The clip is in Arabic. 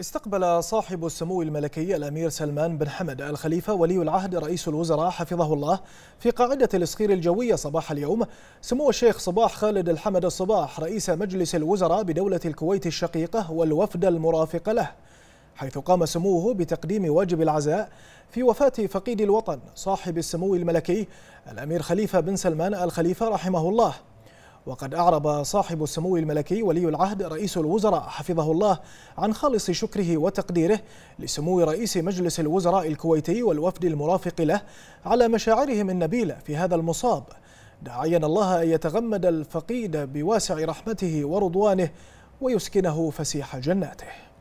استقبل صاحب السمو الملكي الأمير سلمان بن حمد الخليفة ولي العهد رئيس الوزراء حفظه الله في قاعدة الإسخير الجوية صباح اليوم سمو الشيخ صباح خالد الحمد الصباح رئيس مجلس الوزراء بدولة الكويت الشقيقة والوفد المرافق له حيث قام سموه بتقديم واجب العزاء في وفاة فقيد الوطن صاحب السمو الملكي الأمير خليفة بن سلمان الخليفة رحمه الله وقد أعرب صاحب السمو الملكي ولي العهد رئيس الوزراء حفظه الله عن خالص شكره وتقديره لسمو رئيس مجلس الوزراء الكويتي والوفد المرافق له على مشاعرهم النبيلة في هذا المصاب داعيا الله أن يتغمد الفقيد بواسع رحمته ورضوانه ويسكنه فسيح جناته